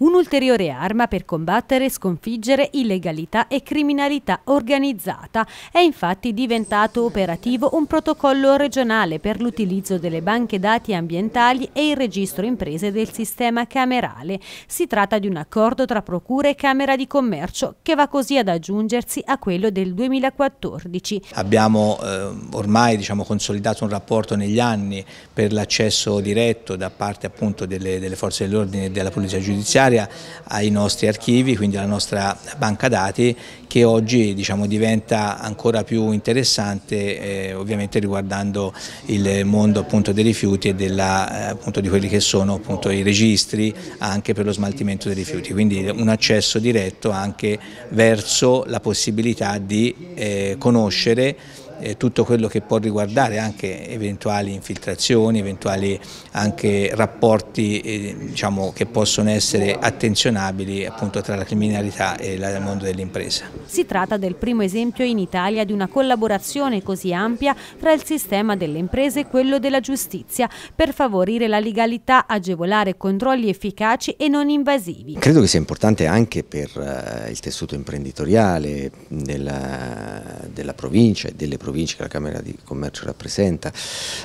Un'ulteriore arma per combattere e sconfiggere illegalità e criminalità organizzata. È infatti diventato operativo un protocollo regionale per l'utilizzo delle banche dati ambientali e il registro imprese del sistema camerale. Si tratta di un accordo tra Procura e Camera di Commercio che va così ad aggiungersi a quello del 2014. Abbiamo eh, ormai diciamo, consolidato un rapporto negli anni per l'accesso diretto da parte appunto, delle, delle forze dell'ordine e della polizia giudiziaria finanziaria, ai nostri archivi, quindi alla nostra banca dati che oggi diciamo, diventa ancora più interessante eh, ovviamente riguardando il mondo appunto, dei rifiuti e della, eh, appunto, di quelli che sono appunto, i registri anche per lo smaltimento dei rifiuti, quindi un accesso diretto anche verso la possibilità di eh, conoscere eh, tutto quello che può riguardare anche eventuali infiltrazioni, eventuali anche rapporti eh, diciamo, che possono essere attenzionabili appunto, tra la criminalità e il mondo dell'impresa. Si tratta del primo esempio in Italia di una collaborazione così ampia tra il sistema delle imprese e quello della giustizia per favorire la legalità, agevolare controlli efficaci e non invasivi. Credo che sia importante anche per eh, il tessuto imprenditoriale della, della provincia e delle province provincia che la Camera di Commercio rappresenta,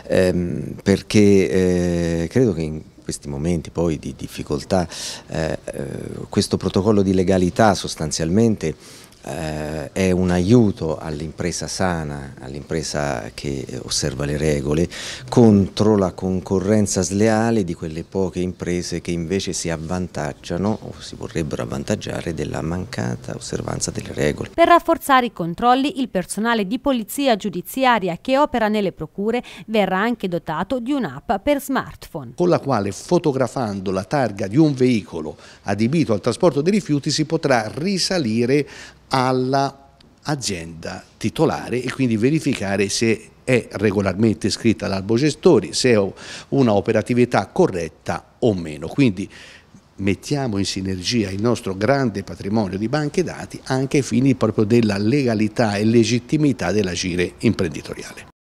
ehm, perché eh, credo che in questi momenti poi di difficoltà eh, eh questo protocollo di legalità sostanzialmente eh, è un aiuto all'impresa sana, all'impresa che eh, osserva le regole, contro la concorrenza sleale di quelle poche imprese che invece si avvantaggiano o si vorrebbero avvantaggiare della mancata osservanza delle regole. Per rafforzare i controlli, il personale di polizia giudiziaria che opera nelle procure verrà anche dotato di un'app per smartphone. Con la quale fotografando la targa di un veicolo adibito al trasporto dei rifiuti si potrà risalire alla azienda titolare e quindi verificare se è regolarmente iscritta all'albo gestori, se ha una operatività corretta o meno. Quindi mettiamo in sinergia il nostro grande patrimonio di banche dati anche ai fini proprio della legalità e legittimità dell'agire imprenditoriale.